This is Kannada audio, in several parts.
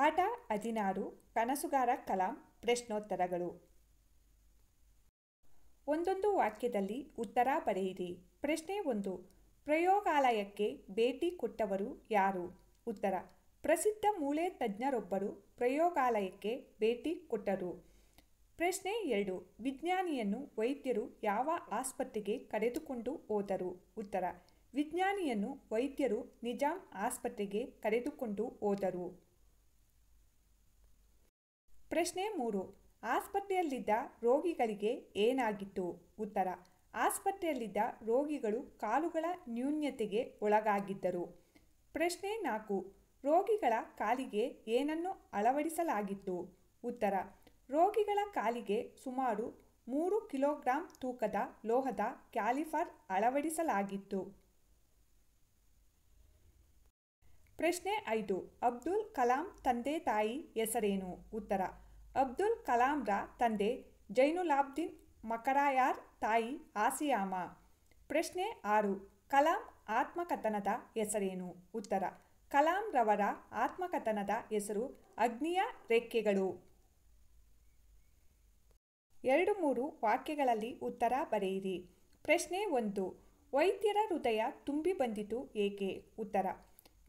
ಪಾಠ ಹದಿನಾರು ಕನಸುಗಾರ ಕಲಾಂ ಪ್ರಶ್ನೋತ್ತರಗಳು ಒಂದೊಂದು ವಾಕ್ಯದಲ್ಲಿ ಉತ್ತರ ಬರೆಯಿರಿ ಪ್ರಶ್ನೆ ಒಂದು ಪ್ರಯೋಗಾಲಯಕ್ಕೆ ಭೇಟಿ ಕೊಟ್ಟವರು ಯಾರು ಉತ್ತರ ಪ್ರಸಿದ್ಧ ಮೂಳೆ ತಜ್ಞರೊಬ್ಬರು ಪ್ರಯೋಗಾಲಯಕ್ಕೆ ಭೇಟಿ ಕೊಟ್ಟರು ಪ್ರಶ್ನೆ ಎರಡು ವಿಜ್ಞಾನಿಯನ್ನು ವೈದ್ಯರು ಯಾವ ಆಸ್ಪತ್ರೆಗೆ ಕರೆದುಕೊಂಡು ಹೋದರು ಉತ್ತರ ವಿಜ್ಞಾನಿಯನ್ನು ವೈದ್ಯರು ನಿಜಾಂ ಆಸ್ಪತ್ರೆಗೆ ಕರೆದುಕೊಂಡು ಹೋದರು ಪ್ರಶ್ನೆ ಮೂರು ಆಸ್ಪತ್ರೆಯಲ್ಲಿದ್ದ ರೋಗಿಗಳಿಗೆ ಏನಾಗಿತ್ತು ಉತ್ತರ ಆಸ್ಪತ್ರೆಯಲ್ಲಿದ್ದ ರೋಗಿಗಳು ಕಾಲುಗಳ ನ್ಯೂನ್ಯತೆಗೆ ಒಳಗಾಗಿದ್ದರು ಪ್ರಶ್ನೆ ನಾಲ್ಕು ರೋಗಿಗಳ ಕಾಲಿಗೆ ಏನನ್ನು ಅಳವಡಿಸಲಾಗಿತ್ತು ಉತ್ತರ ರೋಗಿಗಳ ಕಾಲಿಗೆ ಸುಮಾರು ಮೂರು ಕಿಲೋಗ್ರಾಂ ತೂಕದ ಲೋಹದ ಕ್ಯಾಲಿಫರ್ ಅಳವಡಿಸಲಾಗಿತ್ತು ಪ್ರಶ್ನೆ ಐದು ಅಬ್ದುಲ್ ಕಲಾಂ ತಂದೆ ತಾಯಿ ಹೆಸರೇನು ಉತ್ತರ ಅಬ್ದುಲ್ ಕಲಾಂರ ತಂದೆ ಜೈನುಲಾಬ್ದಿನ್ ಮಕರಾಯಾರ್ ತಾಯಿ ಆಸಿಯಾಮ ಪ್ರಶ್ನೆ ಆರು ಕಲಾಂ ಆತ್ಮಕಥನದ ಹೆಸರೇನು ಉತ್ತರ ಕಲಾಂರವರ ಆತ್ಮಕಥನದ ಹೆಸರು ಅಗ್ನಿಯ ರೆಕ್ಕೆಗಳು ಎರಡು ಮೂರು ವಾಕ್ಯಗಳಲ್ಲಿ ಉತ್ತರ ಬರೆಯಿರಿ ಪ್ರಶ್ನೆ ಒಂದು ವೈದ್ಯರ ಹೃದಯ ತುಂಬಿ ಬಂದಿತು ಏಕೆ ಉತ್ತರ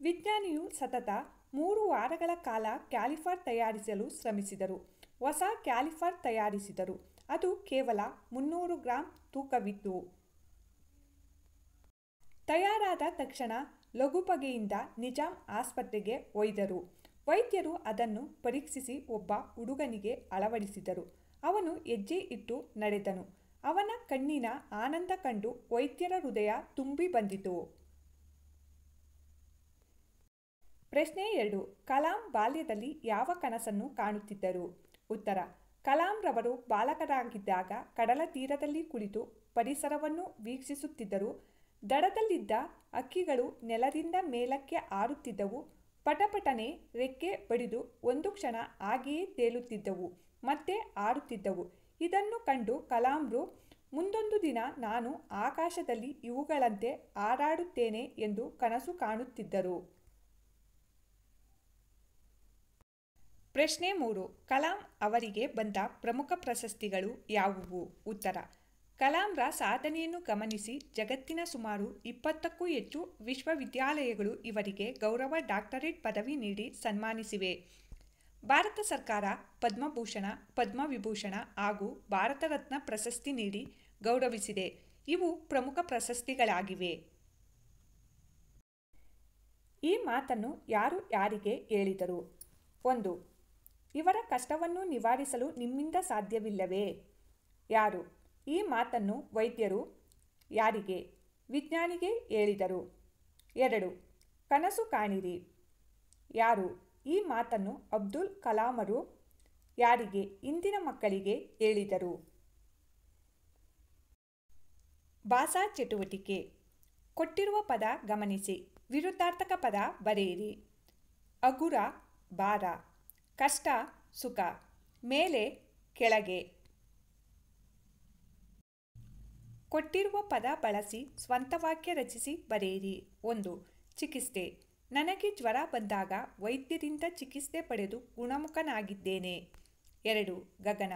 ವಿಜ್ಞಾನಿಯು ಸತತ ಮೂರು ವಾರಗಳ ಕಾಲ ಕ್ಯಾಲಿಫರ್ ತಯಾರಿಸಲು ಶ್ರಮಿಸಿದರು ಹೊಸ ಕ್ಯಾಲಿಫರ್ ತಯಾರಿಸಿದರು ಅದು ಕೇವಲ ಮುನ್ನೂರು ಗ್ರಾಂ ತೂಕವಿತ್ತು ತಯಾರಾದ ತಕ್ಷಣ ಲಘುಪಗೆಯಿಂದ ನಿಜಾಂ ಆಸ್ಪತ್ರೆಗೆ ಒಯ್ದರು ವೈದ್ಯರು ಅದನ್ನು ಪರೀಕ್ಷಿಸಿ ಒಬ್ಬ ಹುಡುಗನಿಗೆ ಅಳವಡಿಸಿದರು ಅವನು ಹೆಜ್ಜೆ ಇಟ್ಟು ನಡೆದನು ಅವನ ಕಣ್ಣಿನ ಆನಂದ ಕಂಡು ವೈದ್ಯರ ಹೃದಯ ತುಂಬಿ ಬಂದಿತು ಪ್ರಶ್ನೆ ಎರಡು ಕಲಾಂ ಬಾಲ್ಯದಲ್ಲಿ ಯಾವ ಕನಸನ್ನು ಕಾಣುತ್ತಿದ್ದರು ಉತ್ತರ ರವರು ಬಾಲಕರಾಗಿದ್ದಾಗ ಕಡಲ ತೀರದಲ್ಲಿ ಕುಳಿತು ಪರಿಸರವನ್ನು ವೀಕ್ಷಿಸುತ್ತಿದ್ದರು ದಡದಲ್ಲಿದ್ದ ಅಕ್ಕಿಗಳು ನೆಲದಿಂದ ಮೇಲಕ್ಕೆ ಆರುತ್ತಿದ್ದವು ಪಟಪಟನೆ ರೆಕ್ಕೆ ಬಡಿದು ಒಂದು ಕ್ಷಣ ಹಾಗೆಯೇ ತೇಲುತ್ತಿದ್ದವು ಮತ್ತೆ ಆರುತ್ತಿದ್ದವು ಇದನ್ನು ಕಂಡು ಕಲಾಂರು ಮುಂದೊಂದು ದಿನ ನಾನು ಆಕಾಶದಲ್ಲಿ ಇವುಗಳಂತೆ ಆಡಾಡುತ್ತೇನೆ ಎಂದು ಕನಸು ಕಾಣುತ್ತಿದ್ದರು ಪ್ರಶ್ನೆ ಮೂರು ಕಲಾಂ ಅವರಿಗೆ ಬಂದ ಪ್ರಮುಖ ಪ್ರಶಸ್ತಿಗಳು ಯಾವುವು ಉತ್ತರ ಕಲಾಂರ ಸಾಧನೆಯನ್ನು ಗಮನಿಸಿ ಜಗತ್ತಿನ ಸುಮಾರು ಇಪ್ಪತ್ತಕ್ಕೂ ಹೆಚ್ಚು ವಿಶ್ವವಿದ್ಯಾಲಯಗಳು ಇವರಿಗೆ ಗೌರವ ಡಾಕ್ಟರೇಟ್ ಪದವಿ ನೀಡಿ ಸನ್ಮಾನಿಸಿವೆ ಭಾರತ ಸರ್ಕಾರ ಪದ್ಮಭೂಷಣ ಪದ್ಮವಿಭೂಷಣ ಹಾಗೂ ಭಾರತ ರತ್ನ ಪ್ರಶಸ್ತಿ ನೀಡಿ ಗೌರವಿಸಿದೆ ಇವು ಪ್ರಮುಖ ಪ್ರಶಸ್ತಿಗಳಾಗಿವೆ ಈ ಮಾತನ್ನು ಯಾರು ಯಾರಿಗೆ ಹೇಳಿದರು ಒಂದು ಇವರ ಕಷ್ಟವನ್ನು ನಿವಾರಿಸಲು ನಿಮ್ಮಿಂದ ಸಾಧ್ಯವಿಲ್ಲವೇ ಯಾರು ಈ ಮಾತನ್ನು ವೈದ್ಯರು ಯಾರಿಗೆ ವಿಜ್ಞಾನಿಗೆ ಹೇಳಿದರು ಎರಡು ಕನಸು ಕಾಣಿರಿ ಯಾರು ಈ ಮಾತನ್ನು ಅಬ್ದುಲ್ ಕಲಾಮರು ಯಾರಿಗೆ ಇಂದಿನ ಮಕ್ಕಳಿಗೆ ಹೇಳಿದರು ಭಾಷಾ ಚಟುವಟಿಕೆ ಕೊಟ್ಟಿರುವ ಪದ ಗಮನಿಸಿ ವಿರುದ್ಧಾರ್ಥಕ ಪದ ಬರೆಯಿರಿ ಅಗುರ ಬಾರ ಕಷ್ಟ ಸುಖ ಮೇಲೆ ಕೆಳಗೆ ಕೊಟ್ಟಿರುವ ಪದ ಬಳಸಿ ಸ್ವಂತ ವಾಕ್ಯ ರಚಿಸಿ ಬರೆಯಿರಿ ಒಂದು ಚಿಕಿತ್ಸೆ ನನಗೆ ಜ್ವರ ಬಂದಾಗ ವೈದ್ಯರಿಂದ ಚಿಕಿತ್ಸೆ ಪಡೆದು ಗುಣಮುಖನಾಗಿದ್ದೇನೆ ಎರಡು ಗಗನ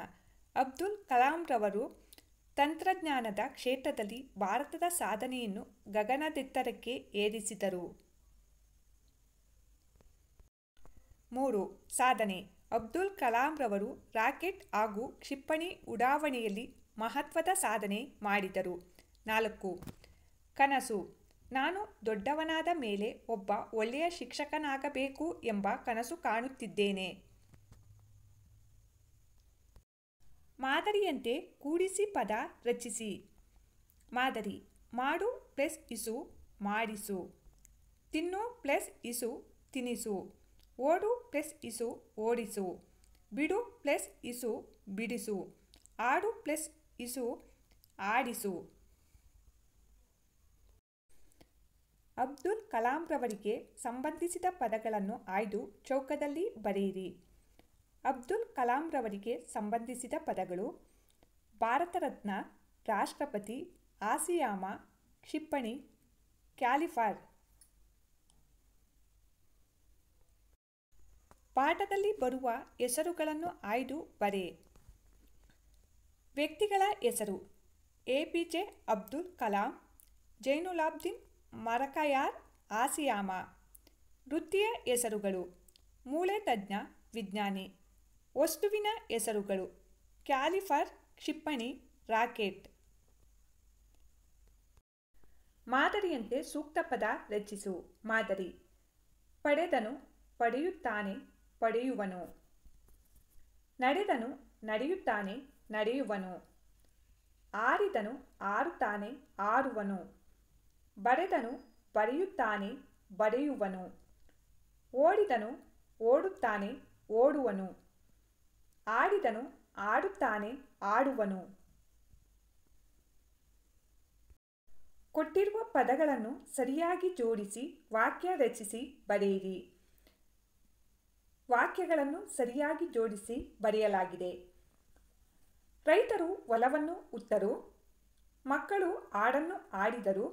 ಅಬ್ದುಲ್ ಕಲಾಂರವರು ತಂತ್ರಜ್ಞಾನದ ಕ್ಷೇತ್ರದಲ್ಲಿ ಭಾರತದ ಸಾಧನೆಯನ್ನು ಗಗನದೆತ್ತರಕ್ಕೆ ಏರಿಸಿದರು ಮೂರು ಸಾಧನೆ ಅಬ್ದುಲ್ ಕಲಾಂರವರು ರಾಕೆಟ್ ಹಾಗೂ ಕ್ಷಿಪಣಿ ಉಡಾವಣೆಯಲ್ಲಿ ಮಹತ್ವದ ಸಾಧನೆ ಮಾಡಿದರು ನಾಲ್ಕು ಕನಸು ನಾನು ದೊಡ್ಡವನಾದ ಮೇಲೆ ಒಬ್ಬ ಒಳ್ಳೆಯ ಶಿಕ್ಷಕನಾಗಬೇಕು ಎಂಬ ಕನಸು ಕಾಣುತ್ತಿದ್ದೇನೆ ಮಾದರಿಯಂತೆ ಕೂಡಿಸಿ ಪದ ರಚಿಸಿ ಮಾದರಿ ಮಾಡು ಪ್ಲಸ್ ಇಸು ಮಾಡಿಸು ತಿನ್ನು ಪ್ಲಸ್ ಇಸು ತಿನಿಸು ಓಡು ಪ್ಲಸ್ ಇಸು ಓಡಿಸು ಬಿಡು ಪ್ಲಸ್ ಇಸು ಬಿಡಿಸು ಆಡು ಪ್ಲಸ್ ಇಸು ಆಡಿಸು ಅಬ್ದುಲ್ ಕಲಾಂರವರಿಗೆ ಸಂಬಂಧಿಸಿದ ಪದಗಳನ್ನು ಆಯ್ದು ಚೌಕದಲ್ಲಿ ಬರೆಯಿರಿ ಅಬ್ದುಲ್ ಕಲಾಂರವರಿಗೆ ಸಂಬಂಧಿಸಿದ ಪದಗಳು ಭಾರತ ರತ್ನ ರಾಷ್ಟ್ರಪತಿ ಆಸಿಯಾಮ ಕ್ಷಿಪ್ಪಣಿ ಕ್ಯಾಲಿಫಾರ್ ಪಾಠದಲ್ಲಿ ಬರುವ ಹೆಸರುಗಳನ್ನು ಆಯ್ದು ಬರೆ ವ್ಯಕ್ತಿಗಳ ಹೆಸರು A P J Abdul Kalam Jainulabdeen Marakayar Ashiamma ವೃತ್ತಿಯ ಹೆಸರುಗಳು ಮೂಳೆ ತಜ್ಞ ವಿಜ್ಞಾನಿ ವಸ್ತುವಿನ ಹೆಸರುಗಳು ಕ್ಯಾಲಿಫರ್ ಕ್ಷಿಪಣಿ ರಾಕೆಟ್ ಮಾದರಿಯಂತೆ ಸೂಕ್ತ ಪದ ರಚಿಸು ಮಾದರಿ ಪಡೆದನು ಪಡೆಯುತ್ತಾನೆ ಪಡೆಯುವನು ನಡೆದನು ನಡೆಯುತ್ತಾನೆ ನಡೆಯುವನು ಆರಿದನು ಆರುತ್ತಾನೆ ಆರುವನು ಬರೆದನು ಬರೆಯುತ್ತಾನೆ ಬರೆಯುವನು ಓಡಿದನು ಓಡುತ್ತಾನೆ ಓಡುವನು ಆಡಿದನು ಆಡುತ್ತಾನೆ ಆಡುವನು ಕೊಟ್ಟಿರುವ ಪದಗಳನ್ನು ಸರಿಯಾಗಿ ಜೋಡಿಸಿ ವಾಕ್ಯ ರಚಿಸಿ ಬರೆಯಿರಿ ವಾಕ್ಯಗಳನ್ನು ಸರಿಯಾಗಿ ಜೋಡಿಸಿ ಬರೆಯಲಾಗಿದೆ ರೈತರು ಒಲವನ್ನು ಉತ್ತರು ಮಕ್ಕಳು ಹಾಡನ್ನು ಆಡಿದರು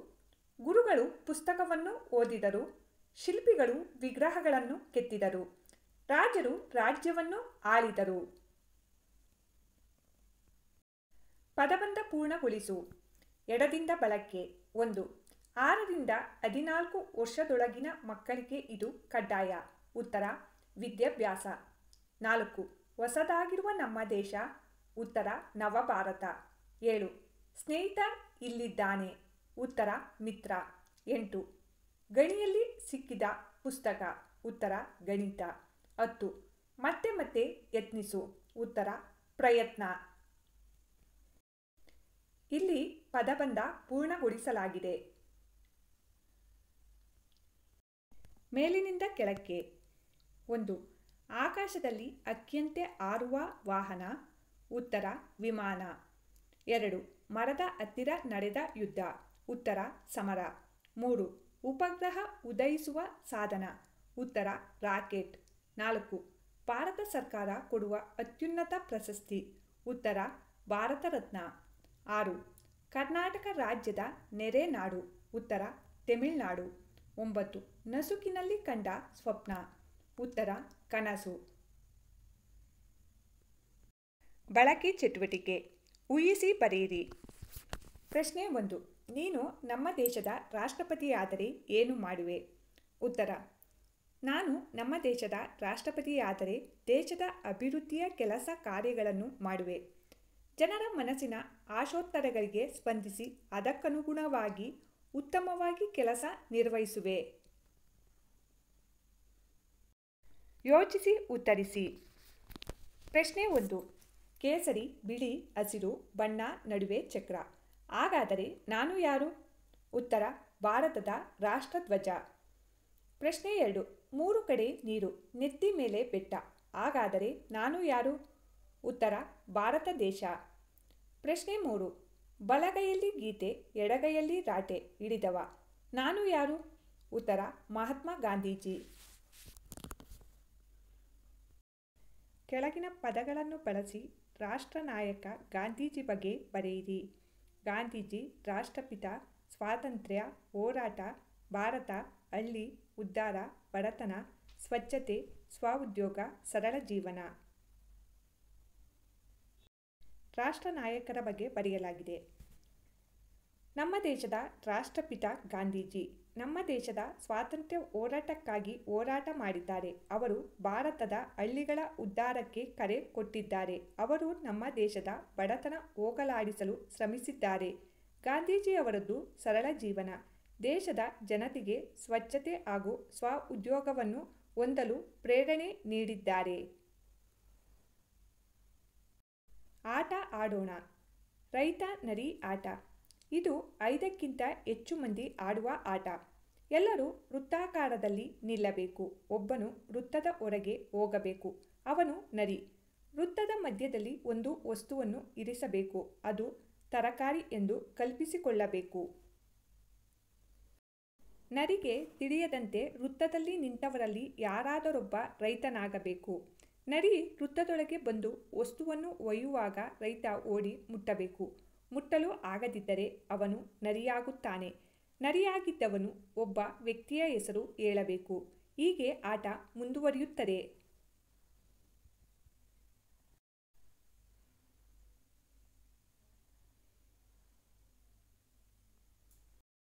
ಗುರುಗಳು ಪುಸ್ತಕವನ್ನು ಓದಿದರು ಶಿಲ್ಪಿಗಳು ವಿಗ್ರಹಗಳನ್ನು ಕೆತ್ತಿದರು ರಾಜರು ರಾಜ್ಯವನ್ನು ಆಳಿದರು ಪದಬಂಧ ಪೂರ್ಣಗೊಳಿಸು ಎಡದಿಂದ ಬಳಕೆ ಒಂದು ಆರರಿಂದ ಹದಿನಾಲ್ಕು ವರ್ಷದೊಳಗಿನ ಮಕ್ಕಳಿಗೆ ಇದು ಕಡ್ಡಾಯ ಉತ್ತರ ವಿದ್ಯಾಭ್ಯಾಸ ನಾಲ್ಕು ಹೊಸದಾಗಿರುವ ನಮ್ಮ ದೇಶ ಉತ್ತರ ನವ ಭಾರತ ಏಳು ಸ್ನೇಹಿತ ಇಲ್ಲಿದ್ದಾನೆ ಉತ್ತರ ಮಿತ್ರ ಎಂಟು ಗಣಿಯಲ್ಲಿ ಸಿಕ್ಕಿದ ಪುಸ್ತಕ ಉತ್ತರ ಗಣಿತ ಹತ್ತು ಮತ್ತೆ ಮತ್ತೆ ಯತ್ನಿಸು ಉತ್ತರ ಪ್ರಯತ್ನ ಇಲ್ಲಿ ಪದಬಂಧ ಪೂರ್ಣಗೊಳಿಸಲಾಗಿದೆ ಮೇಲಿನಿಂದ ಕೆಳಕ್ಕೆ ಒಂದು ಆಕಾಶದಲ್ಲಿ ಅಕ್ಕಿಯಂತೆ ಆರುವ ವಾಹನ ಉತ್ತರ ವಿಮಾನ ಎರಡು ಮರದ ಹತ್ತಿರ ನಡೆದ ಯುದ್ಧ ಉತ್ತರ ಸಮರ ಮೂರು ಉಪಗ್ರಹ ಉದಯಿಸುವ ಸಾಧನ ಉತ್ತರ ರಾಕೆಟ್ ನಾಲ್ಕು ಭಾರತ ಸರ್ಕಾರ ಕೊಡುವ ಅತ್ಯುನ್ನತ ಪ್ರಶಸ್ತಿ ಉತ್ತರ ಭಾರತ ರತ್ನ ಆರು ಕರ್ನಾಟಕ ರಾಜ್ಯದ ನೆರೆ ನಾಡು ಉತ್ತರ ತಮಿಳುನಾಡು ಒಂಬತ್ತು ನಸುಕಿನಲ್ಲಿ ಕಂಡ ಸ್ವಪ್ನ ಉತ್ತರ ಕನಸು ಬಳಕೆ ಚಟುವಟಿಕೆ ಊಹಿಸಿ ಬರೆಯಿರಿ ಪ್ರಶ್ನೆ ಒಂದು ನೀನು ನಮ್ಮ ದೇಶದ ರಾಷ್ಟ್ರಪತಿಯಾದರೆ ಏನು ಮಾಡುವೆ ಉತ್ತರ ನಾನು ನಮ್ಮ ದೇಶದ ರಾಷ್ಟ್ರಪತಿಯಾದರೆ ದೇಶದ ಅಭಿವೃದ್ಧಿಯ ಕೆಲಸ ಕಾರ್ಯಗಳನ್ನು ಮಾಡುವೆ ಜನರ ಮನಸ್ಸಿನ ಆಶೋತ್ತರಗಳಿಗೆ ಸ್ಪಂದಿಸಿ ಅದಕ್ಕನುಗುಣವಾಗಿ ಉತ್ತಮವಾಗಿ ಕೆಲಸ ನಿರ್ವಹಿಸುವೆ ಯೋಚಿಸಿ ಉತ್ತರಿಸಿ ಪ್ರಶ್ನೆ ಒಂದು ಕೇಸರಿ ಬಿಳಿ ಹಸಿರು ಬಣ್ಣ ನಡುವೆ ಚಕ್ರ ಹಾಗಾದರೆ ನಾನು ಯಾರು ಉತ್ತರ ಭಾರತದ ರಾಷ್ಟ್ರಧ್ವಜ ಪ್ರಶ್ನೆ ಎರಡು ಮೂರು ಕಡೆ ನೀರು ನೆತ್ತಿ ಮೇಲೆ ಬೆಟ್ಟ ಹಾಗಾದರೆ ನಾನು ಯಾರು ಉತ್ತರ ಭಾರತ ದೇಶ ಪ್ರಶ್ನೆ ಮೂರು ಬಲಗೈಯಲ್ಲಿ ಗೀತೆ ಎಡಗೈಯಲ್ಲಿ ರಾಟೆ ಹಿಡಿದವ ನಾನು ಯಾರು ಉತ್ತರ ಮಹಾತ್ಮ ಗಾಂಧೀಜಿ ಕೆಳಗಿನ ಪದಗಳನ್ನು ಬಳಸಿ ರಾಷ್ಟ್ರ ನಾಯಕ ಗಾಂಧೀಜಿ ಬಗ್ಗೆ ಬರೆಯಿರಿ ಗಾಂಧೀಜಿ ರಾಷ್ಟ್ರಪಿತ ಸ್ವಾತಂತ್ರ್ಯ ಹೋರಾಟ ಭಾರತ ಹಳ್ಳಿ ಉದ್ಧಾರ ಬಡತನ ಸ್ವಚ್ಛತೆ ಸ್ವ ಉದ್ಯೋಗ ಸರಳ ಜೀವನ ರಾಷ್ಟ್ರ ನಾಯಕರ ಬಗ್ಗೆ ಬರೆಯಲಾಗಿದೆ ನಮ್ಮ ದೇಶದ ರಾಷ್ಟ್ರಪಿತ ಗಾಂಧೀಜಿ ನಮ್ಮ ದೇಶದ ಸ್ವಾತಂತ್ರ್ಯ ಹೋರಾಟಕ್ಕಾಗಿ ಹೋರಾಟ ಮಾಡಿದ್ದಾರೆ ಅವರು ಭಾರತದ ಹಳ್ಳಿಗಳ ಉದ್ಧಾರಕ್ಕೆ ಕರೆ ಕೊಟ್ಟಿದ್ದಾರೆ ಅವರು ನಮ್ಮ ದೇಶದ ಬಡತನ ಹೋಗಲಾಡಿಸಲು ಶ್ರಮಿಸಿದ್ದಾರೆ ಗಾಂಧೀಜಿಯವರದ್ದು ಸರಳ ಜೀವನ ದೇಶದ ಜನತೆಗೆ ಸ್ವಚ್ಛತೆ ಹಾಗೂ ಸ್ವ ಉದ್ಯೋಗವನ್ನು ಹೊಂದಲು ಪ್ರೇರಣೆ ನೀಡಿದ್ದಾರೆ ಆಟ ಆಡೋಣ ರೈತ ನರಿ ಆಟ ಇದು ಐದಕ್ಕಿಂತ ಹೆಚ್ಚು ಮಂದಿ ಆಡುವ ಆಟ ಎಲ್ಲರೂ ವೃತ್ತಾಕಾರದಲ್ಲಿ ನಿಲ್ಲಬೇಕು ಒಬ್ಬನು ವೃತ್ತದ ಹೊರಗೆ ಹೋಗಬೇಕು ಅವನು ನರಿ ವೃತ್ತದ ಮಧ್ಯದಲ್ಲಿ ಒಂದು ವಸ್ತುವನ್ನು ಇರಿಸಬೇಕು ಅದು ತರಕಾರಿ ಎಂದು ಕಲ್ಪಿಸಿಕೊಳ್ಳಬೇಕು ನರಿಗೆ ತಿಳಿಯದಂತೆ ವೃತ್ತದಲ್ಲಿ ನಿಂತವರಲ್ಲಿ ಯಾರಾದರೊಬ್ಬ ರೈತನಾಗಬೇಕು ನರಿ ವೃತ್ತದೊಳಗೆ ಬಂದು ವಸ್ತುವನ್ನು ಒಯ್ಯುವಾಗ ರೈತ ಓಡಿ ಮುಟ್ಟಬೇಕು ಮುಟ್ಟಲು ಆಗದಿದ್ದರೆ ಅವನು ನರಿಯಾಗುತ್ತಾನೆ ನರಿಯಾಗಿದ್ದವನು ಒಬ್ಬ ವ್ಯಕ್ತಿಯ ಹೆಸರು ಹೇಳಬೇಕು ಹೀಗೆ ಆಟ ಮುಂದುವರಿಯುತ್ತದೆ